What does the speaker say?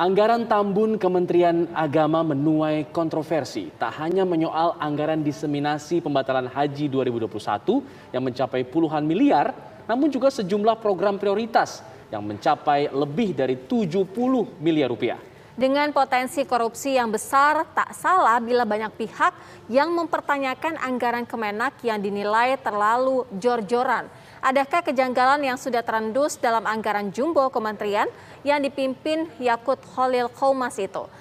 Anggaran Tambun Kementerian Agama menuai kontroversi. Tak hanya menyoal anggaran diseminasi pembatalan haji 2021 yang mencapai puluhan miliar, namun juga sejumlah program prioritas yang mencapai lebih dari 70 miliar rupiah. Dengan potensi korupsi yang besar, tak salah bila banyak pihak yang mempertanyakan anggaran Kemenak yang dinilai terlalu jor-joran. Adakah kejanggalan yang sudah terendus dalam anggaran jumbo kementerian yang dipimpin Yakut Holil Komas itu?